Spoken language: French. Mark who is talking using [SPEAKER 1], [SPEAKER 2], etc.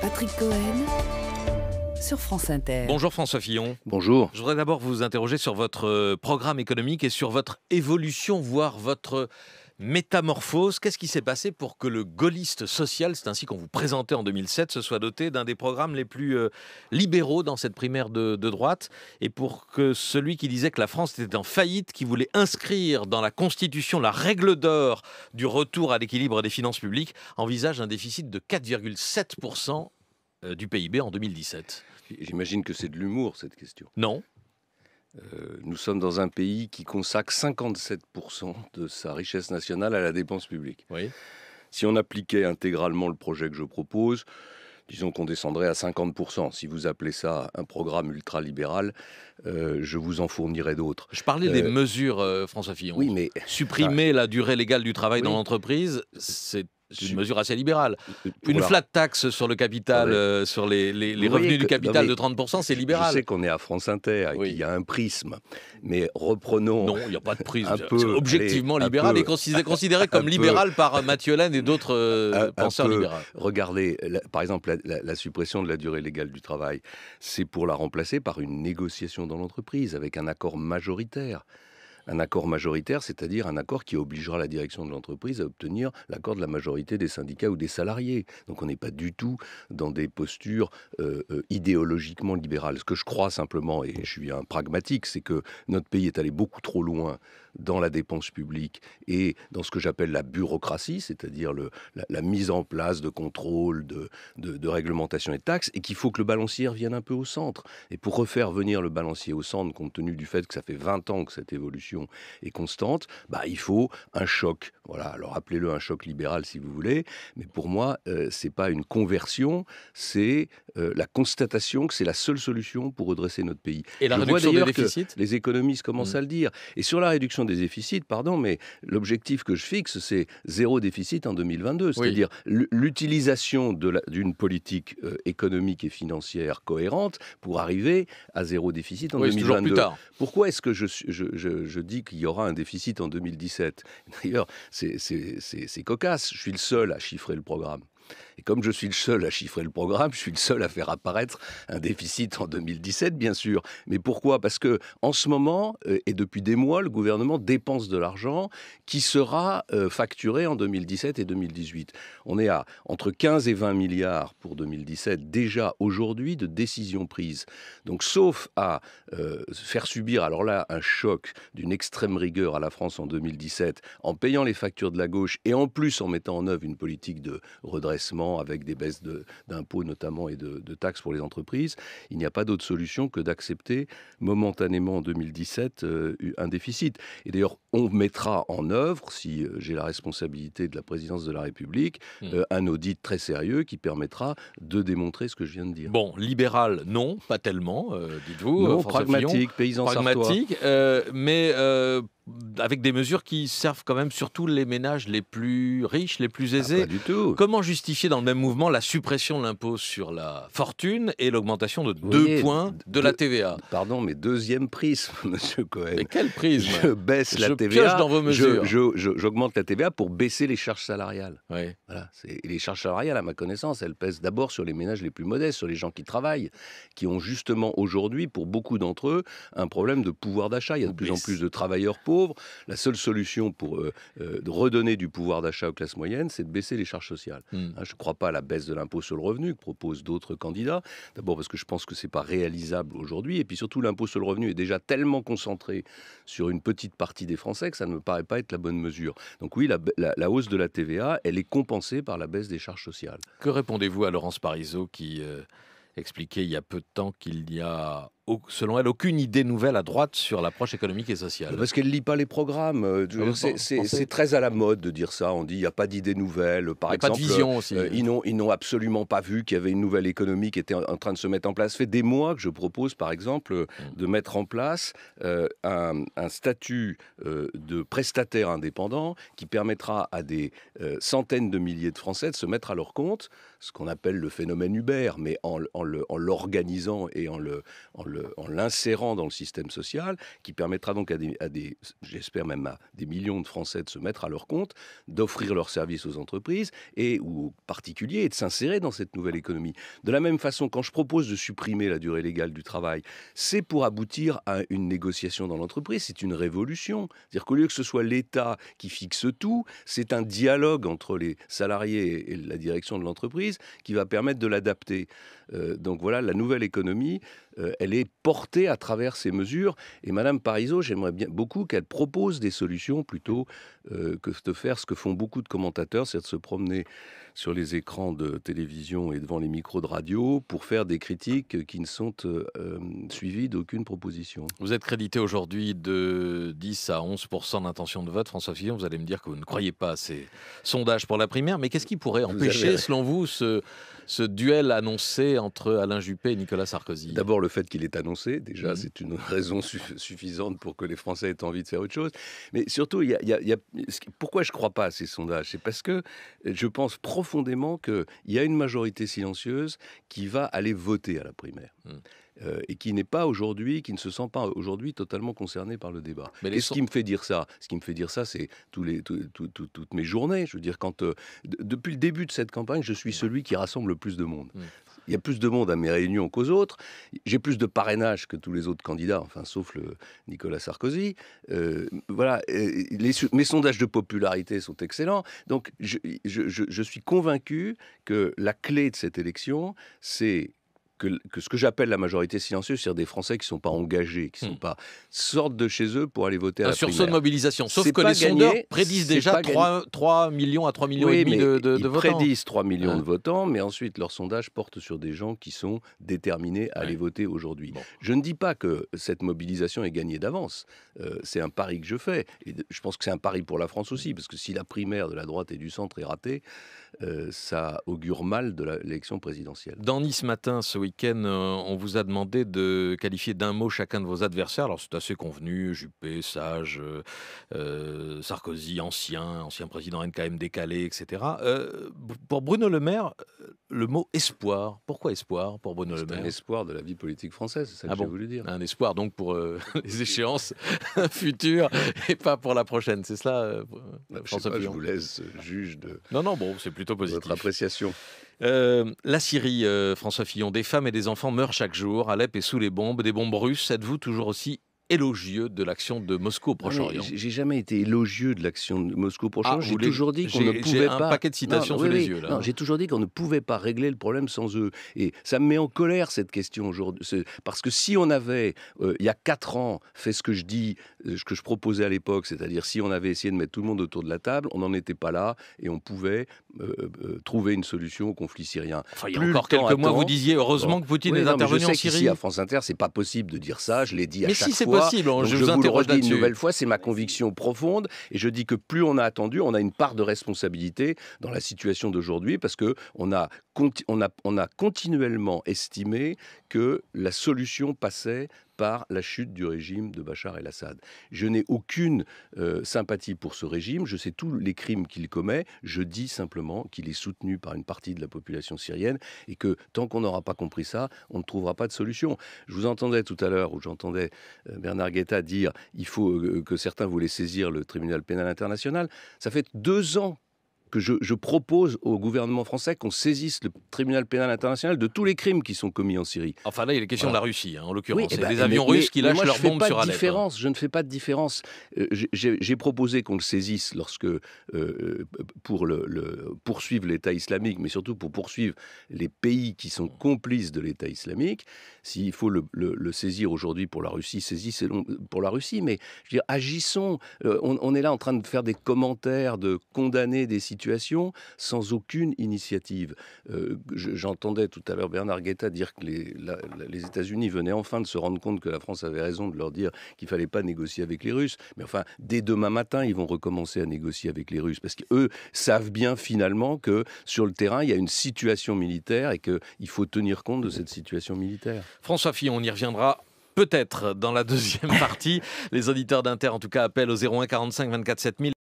[SPEAKER 1] Patrick Cohen sur France Inter. Bonjour François Fillon. Bonjour. Je voudrais d'abord vous interroger sur votre euh, programme économique et sur votre évolution, voire votre métamorphose. Qu'est-ce qui s'est passé pour que le gaulliste social, c'est ainsi qu'on vous présentait en 2007, se soit doté d'un des programmes les plus euh, libéraux dans cette primaire de, de, droite Et pour que celui qui disait que la France était en faillite, qui voulait inscrire dans la Constitution la règle d'or du retour à l'équilibre des finances publiques, envisage un déficit de 4,7%
[SPEAKER 2] euh, du PIB en 2017. J'imagine que c'est de l'humour cette question. Non. Euh, nous sommes dans un pays qui consacre 57% de sa richesse nationale à la dépense publique. Si on appliquait intégralement le projet que je propose, disons qu'on descendrait à 50%. Si vous appelez ça un programme ultralibéral, libéral euh, je vous en fournirai d'autres. Je parlais des euh,
[SPEAKER 1] mesures, François Fillon. Oui, mais... Supprimer la durée légale du travail dans l'entreprise, c'est c'est une mesure assez libérale. Une flat tax sur le capital, euh, sur les, revenus du capital de 30%, c'est libéral. Je sais
[SPEAKER 2] qu'on est à France Inter et qu'il y a un prisme, mais reprenons. Non, il n'y a pas de prisme. c'est objectivement libéral et considéré, comme libéral
[SPEAKER 1] par Mathieu Laine et d'autres euh, penseurs libéraux.
[SPEAKER 2] Regardez, par exemple, la, suppression de la durée légale du travail, c'est pour la remplacer par une négociation dans l'entreprise avec un accord majoritaire un accord majoritaire, c'est-à-dire un accord qui obligera la direction de l'entreprise à obtenir l'accord de la majorité des syndicats ou des salariés. Donc on n'est pas du tout dans des postures euh, euh, idéologiquement libérales. Ce que je crois simplement, et je suis un pragmatique, c'est que notre pays est allé beaucoup trop loin dans la dépense publique et dans ce que j'appelle la bureaucratie, c'est-à-dire la, mise en place de contrôles, de, de, réglementation et de taxes, et qu'il faut que le balancier revienne un peu au centre. Et pour refaire venir le balancier au centre, compte tenu du fait que ça fait 20 ans que cette évolution est constante, bah, il faut un choc. Voilà, alors appelez-le un choc libéral si vous voulez, mais pour moi, euh, c'est pas une conversion, c'est euh, la constatation que c'est la seule solution pour redresser notre pays. Et la réduction des déficits Les économistes commencent à le dire. Et sur la réduction des déficits, pardon, mais l'objectif que je fixe, c'est zéro déficit en 2022, c'est-à-dire l'utilisation d'une politique euh, économique et financière cohérente pour arriver à zéro déficit en 2022. tard. Pourquoi est-ce que je, je dit qu'il y aura un déficit en 2017. D'ailleurs, c'est cocasse, je suis le seul à chiffrer le programme. Et comme je suis le seul à chiffrer le programme, je suis le seul à faire apparaître un déficit en 2017, bien sûr. Mais pourquoi Parce que en ce moment euh, et depuis des mois, le gouvernement dépense de l'argent qui sera euh, facturé en 2017 et 2018. On est à entre 15 et 20 milliards pour 2017 déjà aujourd'hui de décisions prises. Donc sauf à euh, faire subir alors là un choc d'une extrême rigueur à la France en 2017 en payant les factures de la gauche et en plus en mettant en œuvre une politique de redressement avec des baisses d'impôts notamment et de, taxes pour les entreprises. Il n'y a pas d'autre solution que d'accepter momentanément en 2017 euh, un déficit. Et d'ailleurs, on mettra en œuvre, si euh, j'ai la responsabilité de la présidence de la République, hmm. euh, un audit très sérieux qui permettra de démontrer ce que je viens de dire. Bon, libéral, non, pas tellement, dites-vous. Non, pragmatique, paysan pragmatique,
[SPEAKER 1] mais avec des mesures qui servent quand même surtout les ménages les plus riches, les plus ah, aisés. du tout. Comment justifier dans le même mouvement la suppression de l'impôt sur la fortune et l'augmentation de deux points de, la TVA Pardon,
[SPEAKER 2] mais deuxième prise, monsieur Cohen. Mais quelle prise Je baisse la je TVA. dans vos mesures. J'augmente la TVA pour baisser les charges salariales. les charges salariales, à ma connaissance, elles pèsent d'abord sur les ménages les plus modestes, sur les gens qui travaillent, qui ont justement aujourd'hui, pour beaucoup d'entre eux, un problème de pouvoir d'achat. Il y a de plus en plus de travailleurs pauvres la seule solution pour euh, euh, redonner du pouvoir d'achat aux classes moyennes, c'est de baisser les charges sociales. Hmm. Hein, je ne crois pas à la baisse de l'impôt sur le revenu que proposent d'autres candidats. D'abord parce que je pense que c'est pas réalisable aujourd'hui, et puis surtout l'impôt sur le revenu est déjà tellement concentré sur une petite partie des Français que ça ne me paraît pas être la bonne mesure. Donc oui, la, hausse de la TVA, elle est compensée par la baisse des charges sociales.
[SPEAKER 1] Que répondez-vous à Laurence Parisot qui euh, expliquait il y a peu de temps qu'il y a selon elle, aucune idée nouvelle à droite sur l'approche économique et sociale. Parce
[SPEAKER 2] qu'elle ne lit pas les programmes. Euh, ah c'est très à la mode de dire ça. On dit il n'y a pas d'idée nouvelle. Par exemple, pas de euh, ils n'ont absolument pas vu qu'il y avait une nouvelle économie qui était en, train de se mettre en place. Ça fait des mois que je propose, par exemple, mm. de mettre en place euh, un, statut de prestataire indépendant qui permettra à des centaines de milliers de Français de se mettre à leur compte ce qu'on appelle le phénomène Uber, mais en, l'organisant et en l'insérant dans le système social, qui permettra donc à des, j'espère même à des millions de Français de se mettre à leur compte, d'offrir leurs services aux entreprises et ou aux particuliers et de s'insérer dans cette nouvelle économie. De la même façon, quand je propose de supprimer la durée légale du travail, c'est pour aboutir à une négociation dans l'entreprise, c'est une révolution. C'est-à-dire qu'au lieu que ce soit l'État qui fixe tout, c'est un dialogue entre les salariés et la direction de l'entreprise qui va permettre de l'adapter. Euh, donc voilà, la nouvelle économie, euh, elle est portée à travers ces mesures. Et Madame Parisot, j'aimerais bien beaucoup qu'elle propose des solutions plutôt euh, que de faire ce que font beaucoup de commentateurs, c'est de se promener sur les écrans de télévision et devant les micros de radio pour faire des critiques qui ne sont suivies d'aucune proposition.
[SPEAKER 1] Vous êtes crédité aujourd'hui de 10 à 11 d'intention de vote. François Fillon, vous allez me dire que vous ne croyez pas à ces sondages pour la primaire, mais qu'est-ce qui pourrait empêcher, selon vous, ce,
[SPEAKER 2] ce duel annoncé entre Alain Juppé et Nicolas Sarkozy D'abord, le fait qu'il est annoncé, déjà, mhm. c'est une raison suffisante pour que les Français aient envie de faire autre chose. Mais surtout, il y pourquoi je ne crois pas à ces sondages C'est parce que euh, je pense profondément qu'il y a une majorité silencieuse qui va aller voter à la primaire. Mhm. Euh, et qui n'est pas aujourd'hui, qui ne se sent pas aujourd'hui totalement concerné par le débat. Mais et ce qui me fait dire ça, ce qui me fait dire ça, c'est tous les, toutes mes journées. Je veux dire, quand euh, depuis le début de cette campagne, je suis celui qui rassemble le plus de monde. Mm. Il y a plus de monde à mes réunions qu'aux autres. J'ai plus de parrainage que tous les autres candidats, enfin, sauf le Nicolas Sarkozy. Euh, voilà, les, mes sondages de popularité sont excellents. Donc, je, je suis convaincu que la clé de cette élection, c'est que, ce que j'appelle la majorité silencieuse, c'est-à-dire des Français qui ne sont pas mmh. engagés, qui sont mmh. pas sortent de chez eux pour aller voter à Un sursaut de mobilisation. Sauf que les sondeurs prédisent déjà 3,
[SPEAKER 1] millions à 3 millions et demi de, de, ils prédisent 3 millions de mmh.
[SPEAKER 2] votants, mais ensuite leur sondage porte sur des gens qui sont déterminés à aller voter aujourd'hui. Je ne dis pas que cette mobilisation est gagnée d'avance. Euh, c'est un pari que je fais. Et je pense que c'est un pari pour la France aussi, parce que si la primaire de la droite et du centre est ratée, euh, ça augure mal de l'élection présidentielle. Dans
[SPEAKER 1] Nice Matin, ce week euh, on vous a demandé de qualifier d'un mot chacun de vos adversaires. Alors c'est assez convenu, Juppé, Sage, euh, euh, Sarkozy, ancien, ancien président NKM décalé, etc. pour Bruno Le Maire, le mot espoir, pourquoi espoir pour Bruno Le Maire un espoir de la vie politique française, c'est ça que ah voulu dire. Un espoir donc pour les échéances futures et pas pour la prochaine, c'est cela bah, je, je,
[SPEAKER 2] vous laisse juge
[SPEAKER 1] de... Non, non, bon, c'est plutôt positif. Votre appréciation. Euh, la Syrie, euh, François Fillon, des femmes et des enfants meurent chaque jour. Alep est sous les bombes, des bombes russes. Êtes-vous
[SPEAKER 2] toujours aussi élogieux de l'action de Moscou au ah, Proche-Orient. J'ai jamais été élogieux de l'action de Moscou au ah, Proche-Orient. j'ai toujours dit qu'on ne pouvait pas. paquet de citations J'ai toujours dit qu'on ne pouvait pas régler le problème sans eux. Et ça me met en colère cette question aujourd'hui, parce que si on avait, euh, il y a quatre ans, fait ce que je dis, ce que je proposais à l'époque, c'est-à-dire si on avait essayé de mettre tout le monde autour de la table, on n'en était pas là et on pouvait euh, euh, trouver une solution au conflit syrien. il Plus encore quelques mois, vous disiez heureusement que Poutine est intervenu je sais en Syrie. Ici, à France Inter, c'est pas possible de dire ça. Je l'ai dit à chaque fois. Mais si c'est possible, hein, je, vous interroge une nouvelle fois. C'est ma conviction profonde et je dis que plus on a attendu, on a une part de responsabilité dans la situation d'aujourd'hui parce que on a, on a, on a continuellement estimé que la solution passait par la chute du régime de Bachar el-Assad. Je n'ai aucune euh, sympathie pour ce régime, je sais tous les crimes qu'il commet, je dis simplement qu'il est soutenu par une partie de la population syrienne et que tant qu'on n'aura pas compris ça, on ne trouvera pas de solution. Je vous entendais tout à l'heure, ou j'entendais euh, Bernard Guetta dire il faut euh, que certains voulaient saisir le tribunal pénal international. Ça fait deux ans que je, propose au gouvernement français qu'on saisisse le tribunal pénal international de tous les crimes qui sont commis en Syrie. Enfin là, il est question de la Russie, hein, en l'occurrence. C'est eh ben, des avions russes qui lâchent leurs bombes sur Alep. Différence, je ne fais pas de différence. Euh, j'ai proposé qu'on le saisisse lorsque, euh, pour le, poursuivre l'État islamique, mais surtout pour poursuivre les pays qui sont complices de l'État islamique. S'il faut le, saisir aujourd'hui pour la Russie, saisissez pour la Russie. Mais dire, agissons. Euh, on, est là en train de faire des commentaires, de condamner des citoyens situation sans aucune initiative. Euh, j'entendais tout à l'heure Bernard Guetta dire que les, les États-Unis venaient enfin de se rendre compte que la France avait raison de leur dire qu'il fallait pas négocier avec les Russes. Mais enfin, dès demain matin, ils vont recommencer à négocier avec les Russes parce qu'eux savent bien finalement que sur le terrain, il y a une situation militaire et qu'il faut tenir compte de cette situation militaire.
[SPEAKER 1] François Fillon, on y reviendra peut-être dans la deuxième partie. Les auditeurs d'Inter, en tout cas, appellent au 01 45 24 7000.